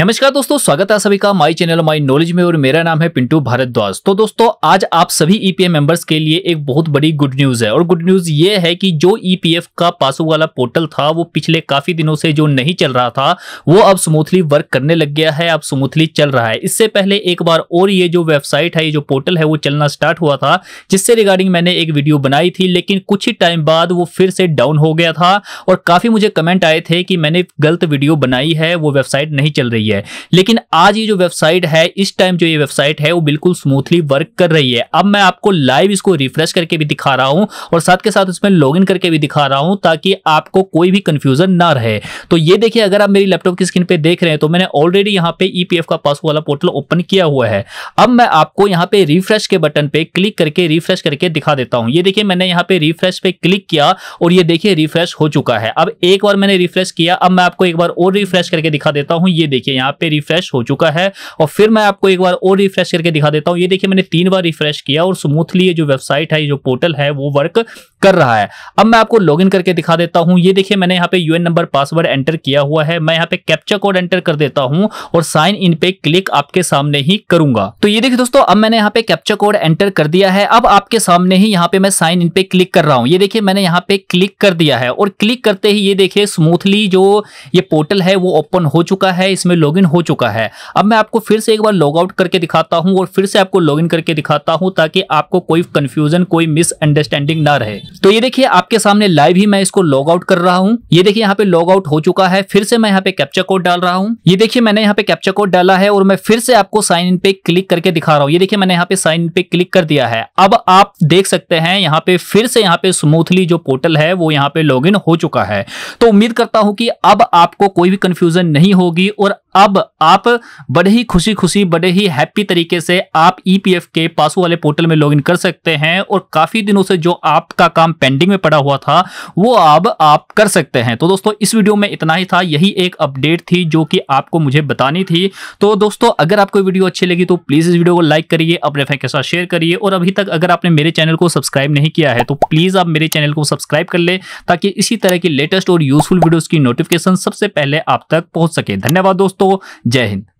नमस्कार दोस्तों स्वागत है सभी का माई चैनल माई नॉलेज में और मेरा नाम है पिंटू भारद्वाज तो दोस्तों आज आप सभी ईपीएफ e मेंबर्स के लिए एक बहुत बड़ी गुड न्यूज है और गुड न्यूज ये है कि जो ईपीएफ e का पासू वाला पोर्टल था वो पिछले काफी दिनों से जो नहीं चल रहा था वो अब स्मूथली वर्क करने लग गया है अब स्मूथली चल रहा है इससे पहले एक बार और ये जो वेबसाइट है ये जो पोर्टल है वो चलना स्टार्ट हुआ था जिससे रिगार्डिंग मैंने एक वीडियो बनाई थी लेकिन कुछ ही टाइम बाद वो फिर से डाउन हो गया था और काफी मुझे कमेंट आए थे कि मैंने गलत वीडियो बनाई है वो वेबसाइट नहीं चल रही रही है लेकिन आज ये जो वेबसाइट है इस टाइम जो ये वेबसाइट है वो बिल्कुल स्मूथली वर्क कर रही है अब मैं आपको लाइव इसको रिफ्रेश करके भी दिखा रहा हूँ और साथ के साथ इसमें लॉग करके भी दिखा रहा हूँ ताकि आपको कोई भी कंफ्यूजन ना रहे तो ये देखिए अगर आप मेरी लैपटॉप की स्क्रीन पर देख रहे हैं तो मैंने ऑलरेडी यहाँ पे ई e का पासवर्ड वाला पोर्टल ओपन किया हुआ है अब मैं आपको यहाँ पे रिफ्रेश के बटन पे क्लिक करके रिफ्रेश करके दिखा देता हूँ ये देखिए मैंने यहाँ पे रिफ्रेश पे क्लिक किया और ये देखिए रिफ्रेश हो चुका है अब एक बार मैंने रिफ्रेश किया अब मैं आपको एक बार और रिफ्रेश करके दिखा देता हूँ ये देखिए देखिए यहाँ पे रिफ्रेश हो चुका है और फिर मैं आपको एक बार और रिफ्रेश करके दिखा देता हूँ ये देखिए मैंने तीन बार रिफ्रेश किया और स्मूथली ये जो वेबसाइट है जो पोर्टल है वो वर्क कर रहा है अब मैं आपको लॉग करके दिखा देता हूँ ये देखिए मैंने यहाँ पे यू नंबर पासवर्ड एंटर किया हुआ है मैं यहाँ पे कैप्चर कोड एंटर कर देता हूँ और साइन इन पे क्लिक आपके सामने ही करूंगा तो ये देखिए दोस्तों अब मैंने यहाँ पे कैप्चर कोड एंटर कर दिया है अब आपके सामने ही यहाँ पे मैं साइन इन पे क्लिक कर रहा हूँ ये देखिए मैंने यहाँ पे क्लिक कर दिया है और क्लिक करते ही ये देखिए स्मूथली जो ये पोर्टल है वो ओपन हो चुका है इसमें लॉगिन हो चुका है अब मैं आपको फिर से एक बार लॉग आउट करके दिखाता हूँ और फिर से आपको लॉगिन करके दिखाता हूँ ताकि आपको कोई कंफ्यूजन कोई मिसअंडरस्टैंडिंग ना रहे तो ये देखिए आपके सामने लाइव ही मैं इसको लॉग आउट कर रहा हूँ ये देखिए यहाँ पे लॉग आउट हो चुका है फिर से मैं यहाँ पे कैप्चा कोड डाल रहा हूँ ये देखिए मैंने यहाँ पे कैप्चा कोड डाला है और मैं फिर से आपको साइन इन पे क्लिक करके दिखा रहा हूँ ये देखिए मैंने यहाँ पे साइन इन पे क्लिक कर दिया है अब आप देख सकते हैं यहाँ पे फिर से यहाँ पे स्मूथली जो पोर्टल है वो यहाँ पे लॉग हो चुका है तो उम्मीद करता हूं कि अब आपको कोई भी कंफ्यूजन नहीं होगी और अब आप बड़े ही खुशी खुशी बड़े ही हैप्पी तरीके से आप ईपीएफ e के पासू वाले पोर्टल में लॉगिन कर सकते हैं और काफी दिनों से जो आपका काम पेंडिंग में पड़ा हुआ था वो अब आप, कर सकते हैं तो दोस्तों इस वीडियो में इतना ही था यही एक अपडेट थी जो कि आपको मुझे बतानी थी तो दोस्तों अगर आपको वीडियो अच्छी लगी तो प्लीज इस वीडियो को लाइक करिए अपने फ्रेंड के साथ शेयर करिए और अभी तक अगर आपने मेरे चैनल को सब्सक्राइब नहीं किया है तो प्लीज आप मेरे चैनल को सब्सक्राइब कर ले ताकि इसी तरह की लेटेस्ट और यूजफुल वीडियोस की नोटिफिकेशन सबसे पहले आप तक पहुंच सके धन्यवाद दोस्तों तो जय हिंद